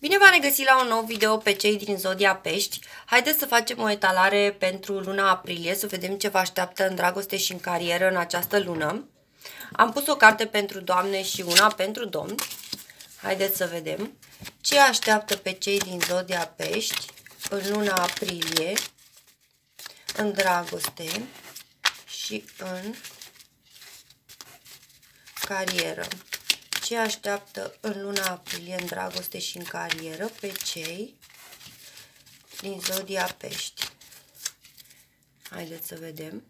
Bine v-am regăsit la un nou video pe cei din Zodia Pești. Haideți să facem o etalare pentru luna aprilie, să vedem ce vă așteaptă în dragoste și în carieră în această lună. Am pus o carte pentru doamne și una pentru domn. Haideți să vedem ce așteaptă pe cei din Zodia Pești în luna aprilie, în dragoste și în carieră ce așteaptă în luna aprilie în dragoste și în carieră pe cei din Zodia Pești. Haideți să vedem.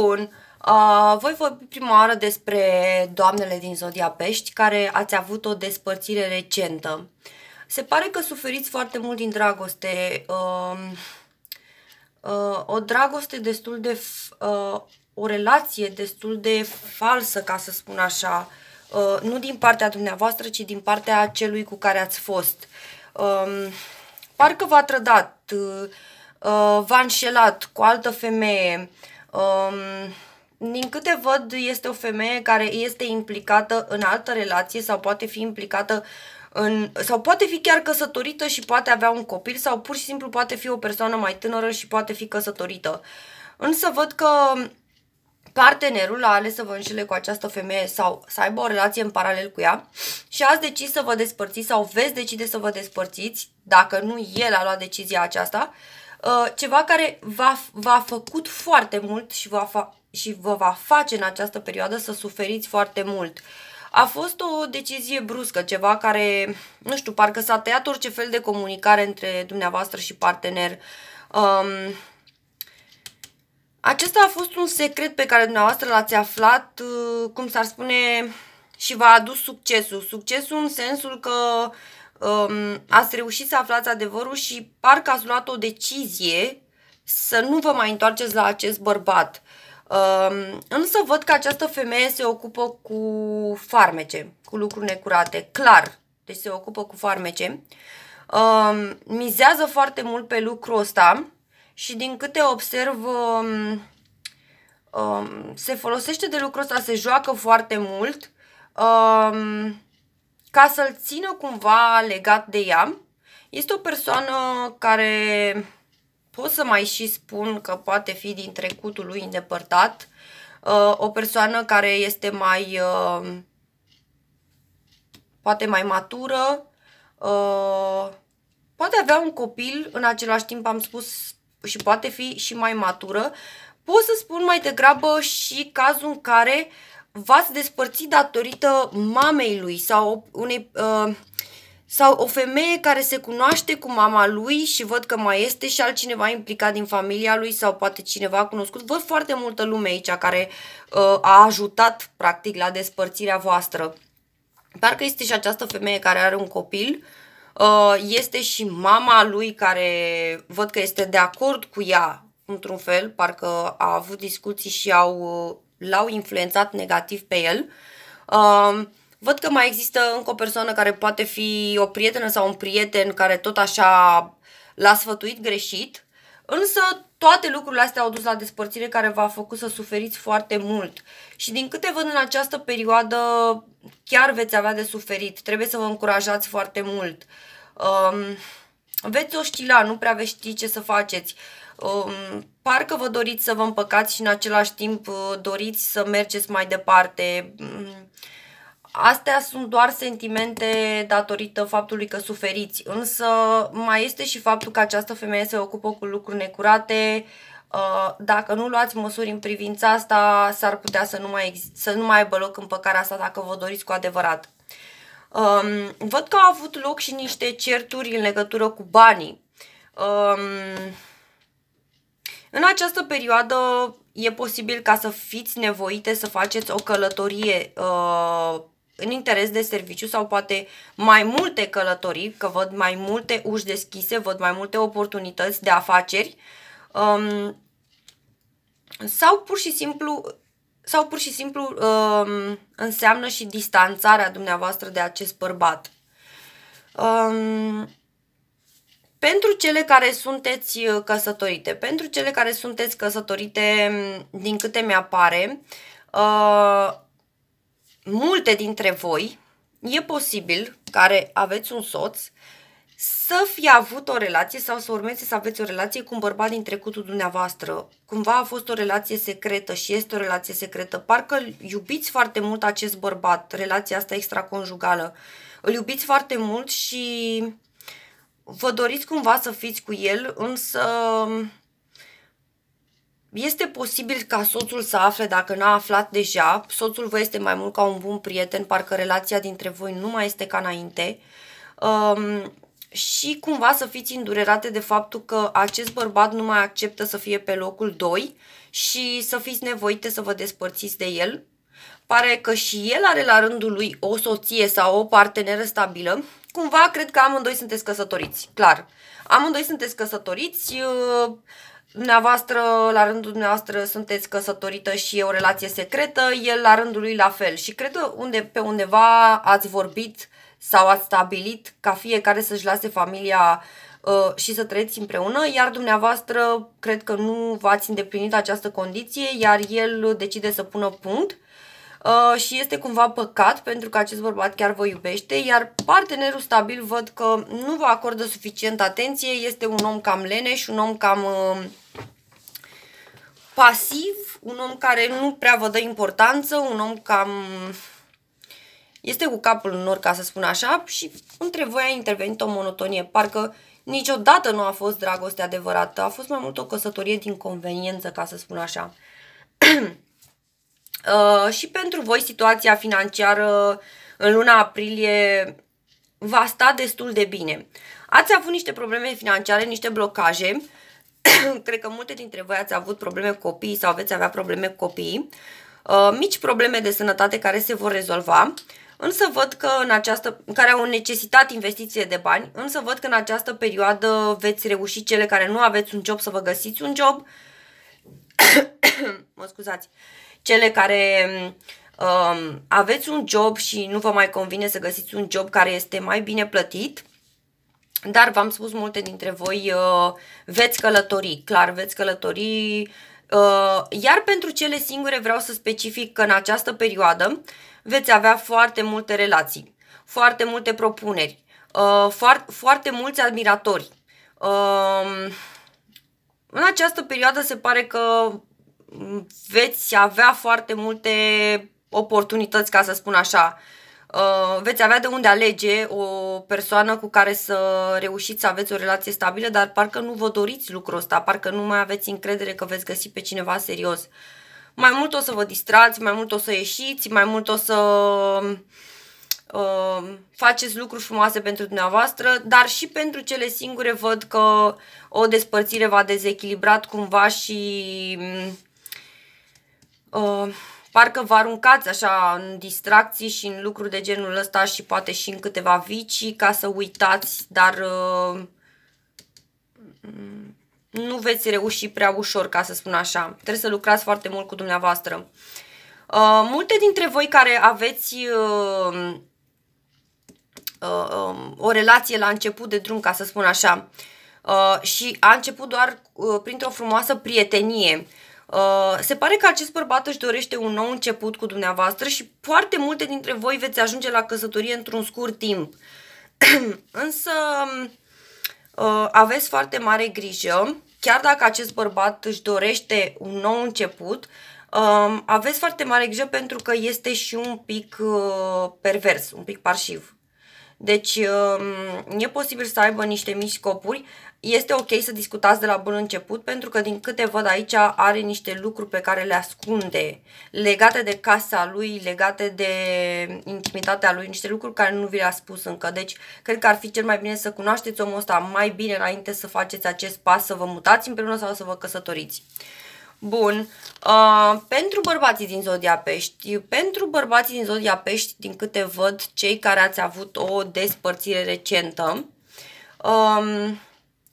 Bun. Uh, voi vorbi prima oară despre doamnele din Zodia Pești, care ați avut o despărțire recentă. Se pare că suferiți foarte mult din dragoste. Uh, uh, o dragoste destul de... Uh, o relație destul de falsă, ca să spun așa. Uh, nu din partea dumneavoastră, ci din partea celui cu care ați fost. Uh, parcă v-a trădat, uh, uh, v-a înșelat cu altă femeie, uh, Um, din câte văd, este o femeie care este implicată în altă relație sau poate fi implicată în, sau poate fi chiar căsătorită și poate avea un copil sau pur și simplu poate fi o persoană mai tânără și poate fi căsătorită. Însă văd că partenerul a ales să vă înșele cu această femeie sau să aibă o relație în paralel cu ea și ați decis să vă despărțiți sau veți decide să vă despărțiți, dacă nu el a luat decizia aceasta, uh, Uh, ceva care v-a, v-a făcut foarte mult și, va fa- și vă va face în această perioadă să suferiți foarte mult. A fost o decizie bruscă, ceva care, nu știu, parcă s-a tăiat orice fel de comunicare între dumneavoastră și partener. Um, acesta a fost un secret pe care dumneavoastră l-ați aflat, uh, cum s-ar spune, și v-a adus succesul. Succesul în sensul că uh, um, ați reușit să aflați adevărul și parcă ați luat o decizie să nu vă mai întoarceți la acest bărbat. Um, însă văd că această femeie se ocupă cu farmece, cu lucruri necurate, clar. Deci se ocupă cu farmece. Um, mizează foarte mult pe lucrul ăsta și din câte observ um, um se folosește de lucrul ăsta, se joacă foarte mult. Um, ca să-l țină cumva legat de ea. Este o persoană care pot să mai și spun că poate fi din trecutul lui îndepărtat, uh, o persoană care este mai uh, poate mai matură, uh, poate avea un copil, în același timp am spus și poate fi și mai matură. Pot să spun mai degrabă și cazul în care uh, v-ați despărțit datorită mamei lui sau unei... Uh, sau o femeie care se cunoaște cu mama lui și văd că mai este și altcineva implicat din familia lui sau poate cineva cunoscut. Văd foarte multă lume aici care uh, a ajutat practic la despărțirea voastră. Parcă este și această femeie care are un copil, uh, este și mama lui care văd că este de acord cu ea într-un fel, parcă a avut discuții și au uh, l-au influențat negativ pe el. Um, văd că mai există încă o persoană care poate fi o prietenă sau un prieten care tot așa l-a sfătuit greșit, însă toate lucrurile astea au dus la despărțire care v-a făcut să suferiți foarte mult. Și din câte văd în această perioadă, chiar veți avea de suferit. Trebuie să vă încurajați foarte mult. Um, veți oștila, nu prea veți ști ce să faceți. Uh, Um, parcă vă doriți să vă împăcați și în același timp uh, doriți să mergeți mai departe. Mm. Astea sunt doar sentimente datorită faptului că suferiți, însă mai este și faptul că această femeie se ocupă cu lucruri necurate, uh, dacă nu luați măsuri în privința asta, s-ar putea să nu, mai să nu mai aibă loc împăcarea asta dacă vă doriți cu adevărat. Um, văd că au avut loc și niște certuri în legătură cu banii. Um, în această perioadă e posibil ca să fiți nevoite să faceți o călătorie uh, în interes de serviciu sau poate mai multe călătorii, că văd mai multe uși deschise, văd mai multe oportunități de afaceri um, sau pur și simplu sau pur și simplu um, înseamnă și distanțarea dumneavoastră de acest bărbat. Um, pentru cele care sunteți uh, căsătorite, pentru cele care sunteți căsătorite, mm, din câte mi-apare, uh, multe dintre voi, e posibil, care aveți un soț, să fi avut o relație sau să urmeze să aveți o relație cu un bărbat din trecutul dumneavoastră. Cumva a fost o relație secretă și este o relație secretă. Parcă iubiți foarte mult acest bărbat, relația asta extraconjugală. Îl iubiți foarte mult și vă doriți cumva să fiți cu el, însă este posibil ca soțul să afle, dacă n-a aflat deja, soțul vă este mai mult ca un bun prieten, parcă relația dintre voi nu mai este ca înainte. Um, și cumva să fiți îndurerate de faptul că acest bărbat nu mai acceptă să fie pe locul 2 și să fiți nevoite să vă despărțiți de el. Pare că și el are la rândul lui o soție sau o parteneră stabilă cumva cred că amândoi sunteți căsătoriți, clar. Amândoi sunteți căsătoriți, uh, dumneavoastră, la rândul dumneavoastră sunteți căsătorită și e o relație secretă, el la rândul lui la fel. Și cred că unde, pe undeva ați vorbit sau ați stabilit ca fiecare să-și lase familia uh, și să trăiți împreună, iar dumneavoastră cred că nu v-ați îndeplinit această condiție, iar el decide să pună punct Uh, și este cumva păcat pentru că acest bărbat chiar vă iubește, iar partenerul stabil văd că nu vă acordă suficient atenție, este un om cam leneș, un om cam uh, pasiv, un om care nu prea vă dă importanță, un om cam este cu capul în nor, ca să spun așa, și între voi a intervenit o monotonie. Parcă niciodată nu a fost dragoste adevărată, a fost mai mult o căsătorie din conveniență, ca să spun așa. Uh, și pentru voi situația financiară în luna aprilie va sta destul de bine. Ați avut niște probleme financiare, niște blocaje, cred că multe dintre voi ați avut probleme cu copiii sau veți avea probleme cu copiii, uh, mici probleme de sănătate care se vor rezolva, însă văd că în această, care au necesitat investiție de bani, însă văd că în această perioadă veți reuși cele care nu aveți un job să vă găsiți un job, mă scuzați, cele care um, aveți un job și nu vă mai convine să găsiți un job care este mai bine plătit, dar v-am spus multe dintre voi uh, veți călători, clar veți călători. Uh, iar pentru cele singure vreau să specific că în această perioadă veți avea foarte multe relații, foarte multe propuneri, uh, foarte, foarte mulți admiratori. Uh, în această perioadă se pare că veți avea foarte multe oportunități, ca să spun așa. Uh, veți avea de unde alege o persoană cu care să reușiți să aveți o relație stabilă, dar parcă nu vă doriți lucrul ăsta, parcă nu mai aveți încredere că veți găsi pe cineva serios. Mai mult o să vă distrați, mai mult o să ieșiți, mai mult o să uh, faceți lucruri frumoase pentru dumneavoastră, dar și pentru cele singure văd că o despărțire va a dezechilibrat cumva și mm, Uh, parcă vă aruncați așa în distracții și în lucruri de genul ăsta și poate și în câteva vicii ca să uitați, dar uh, mm, nu veți reuși prea ușor, ca să spun așa. Trebuie să lucrați foarte mult cu dumneavoastră. Uh, multe dintre voi care aveți um, o relație la început de drum, ca să spun așa, și a început doar printr-o frumoasă prietenie, Uh, se pare că acest bărbat își dorește un nou început cu dumneavoastră și foarte multe dintre voi veți ajunge la căsătorie într-un scurt timp. Însă uh, aveți foarte mare grijă, chiar dacă acest bărbat își dorește un nou început, uh, aveți foarte mare grijă pentru că este și un pic uh, pervers, un pic parșiv. Deci um, e posibil să aibă niște mici scopuri, este ok să discutați de la bun început pentru că din câte văd aici are niște lucruri pe care le ascunde legate de casa lui, legate de intimitatea lui, niște lucruri care nu vi le-a spus încă. Deci cred că ar fi cel mai bine să cunoașteți omul ăsta mai bine înainte să faceți acest pas, să vă mutați împreună sau să vă căsătoriți. Bun, uh, pentru bărbații din Zodia Pești, pentru bărbații din Zodia Pești, din câte văd, cei care ați avut o despărțire recentă, um,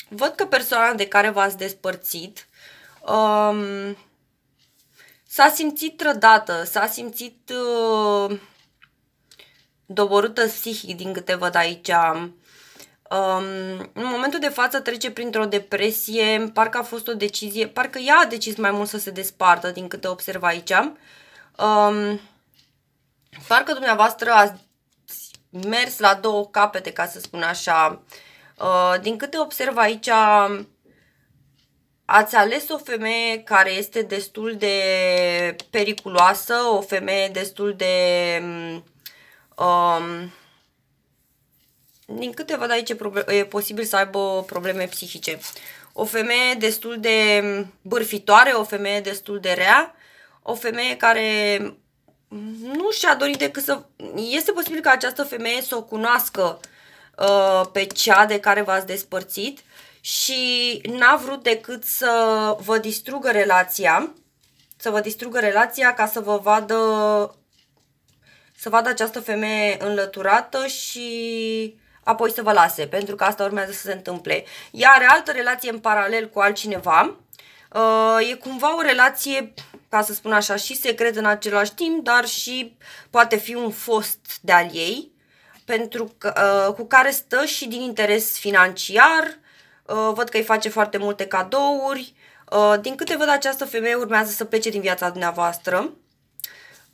Văd că persoana de care v-ați despărțit um, s-a simțit trădată, s-a simțit uh, doborâtă psihic din câte văd aici. Um, în momentul de față trece printr-o depresie, parcă a fost o decizie, parcă ea a decis mai mult să se despartă din câte observ aici. Um, parcă dumneavoastră ați mers la două capete, ca să spun așa, Uh, din câte observ aici, ați ales o femeie care este destul de periculoasă, o femeie destul de... Um, din câte văd aici e posibil să aibă probleme psihice. O femeie destul de bârfitoare, o femeie destul de rea, o femeie care nu și-a dorit decât să... Este posibil ca această femeie să o cunoască uh, Uh, pe cea de care v-ați despărțit și n-a vrut decât să vă distrugă relația, să vă distrugă relația ca să vă vadă să vadă această femeie înlăturată și apoi să vă lase, pentru că asta urmează să se întâmple. Ea are altă relație în paralel cu altcineva, uh, e cumva o relație, ca să spun așa, și secret în același timp, dar și poate fi un fost de-al ei, pentru că, uh, cu care stă și din interes financiar, uh, văd că îi face foarte multe cadouri. Uh, din câte văd, această femeie urmează să plece din viața dumneavoastră.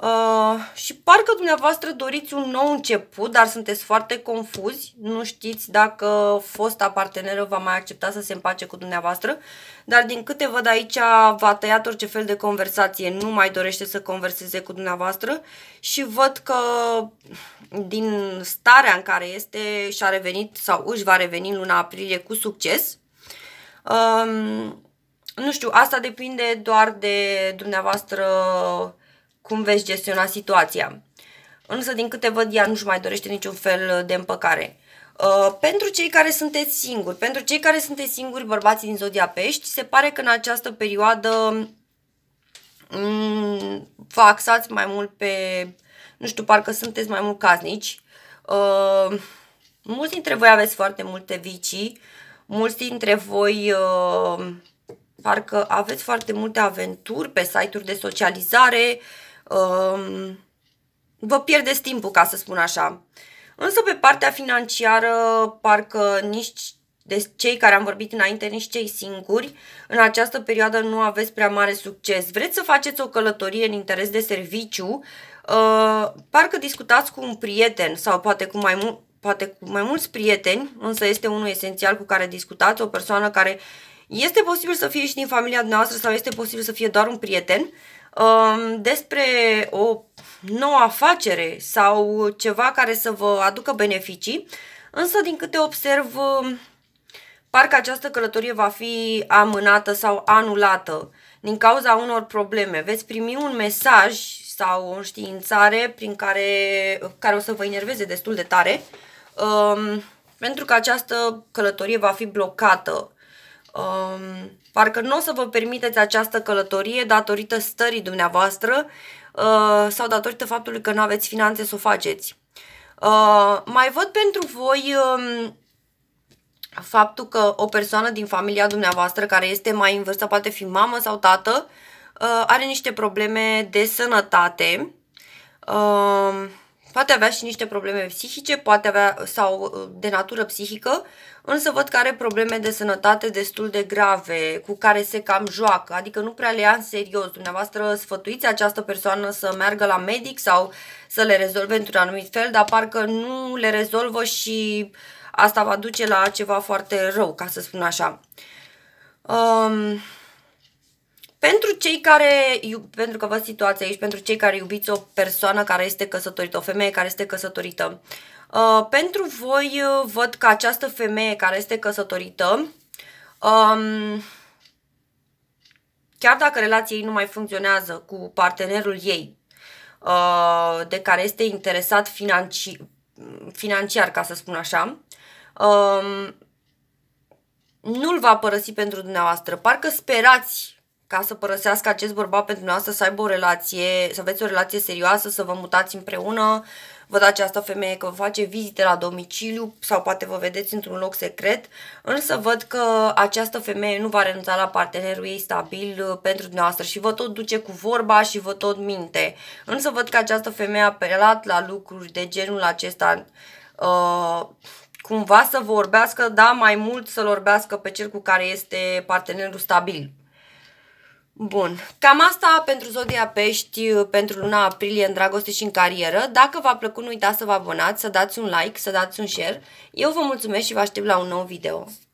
Uh, și parcă dumneavoastră doriți un nou început, dar sunteți foarte confuzi, nu știți dacă fosta parteneră va mai accepta să se împace cu dumneavoastră, dar din câte văd aici v-a tăiat orice fel de conversație, nu mai dorește să converseze cu dumneavoastră și văd că din starea în care este și-a revenit sau își va reveni în luna aprilie cu succes. Um, nu știu, asta depinde doar de dumneavoastră cum veți gestiona situația. Însă, din câte văd, ea nu-și mai dorește niciun fel de împăcare. Uh, pentru cei care sunteți singuri, pentru cei care sunteți singuri bărbații din Zodia Pești, se pare că în această perioadă um, vă axați mai mult pe, nu știu, parcă sunteți mai mult casnici. Uh, mulți dintre voi aveți foarte multe vicii, mulți dintre voi uh, parcă aveți foarte multe aventuri pe site-uri de socializare, uh, vă pierdeți timpul, ca să spun așa. Însă pe partea financiară, parcă nici de cei care am vorbit înainte, nici cei singuri, în această perioadă nu aveți prea mare succes. Vreți să faceți o călătorie în interes de serviciu, uh, parcă discutați cu un prieten sau poate cu mai mult poate cu mai mulți prieteni, însă este unul esențial cu care discutați, o persoană care este posibil să fie și din familia noastră sau este posibil să fie doar un prieten, uh, despre o nouă afacere sau ceva care să vă aducă beneficii, însă din câte observ, parcă această călătorie va fi amânată sau anulată din cauza unor probleme. Veți primi un mesaj sau o științare prin care, care o să vă enerveze destul de tare, um, pentru că această călătorie va fi blocată Um, parcă nu o să vă permiteți această călătorie datorită stării dumneavoastră uh, sau datorită faptului că nu aveți finanțe să o faceți. Uh, mai văd pentru voi um, faptul că o persoană din familia dumneavoastră care este mai în vârstă, poate fi mamă sau tată, uh, are niște probleme de sănătate. Uh, Poate avea și niște probleme psihice, poate avea sau uh, de natură psihică, însă văd că are probleme de sănătate destul de grave, cu care se cam joacă, adică nu prea le ia în serios. Dumneavoastră sfătuiți această persoană să meargă la medic sau să le rezolve într-un anumit fel, dar parcă nu le rezolvă și asta va duce la ceva foarte rău, ca să spun așa. Um, pentru cei care, pentru că vă situați aici, pentru cei care iubiți o persoană care este căsătorită, o femeie care este căsătorită, uh, pentru voi uh, văd că această femeie care este căsătorită, um, chiar dacă relația ei nu mai funcționează cu partenerul ei, uh, de care este interesat financi financiar, ca să spun așa, um, nu-l va părăsi pentru dumneavoastră. Parcă sperați ca să părăsească acest bărbat pentru noastră, să aibă o relație, să aveți o relație serioasă, să vă mutați împreună. Văd această femeie că vă face vizite la domiciliu sau poate vă vedeți într-un loc secret, însă văd că această femeie nu va renunța la partenerul ei stabil uh, pentru dumneavoastră și vă tot duce cu vorba și vă tot minte. Însă văd că această femeie a apelat la lucruri de genul acesta uh, cumva să vorbească, da, mai mult să vorbească pe cel cu care este partenerul stabil. Bun, cam asta pentru Zodia Pești, uh, pentru luna aprilie în dragoste și în carieră. Dacă v-a plăcut, nu uitați să vă abonați, să dați un like, să dați un share. Eu vă mulțumesc și vă aștept la un nou video.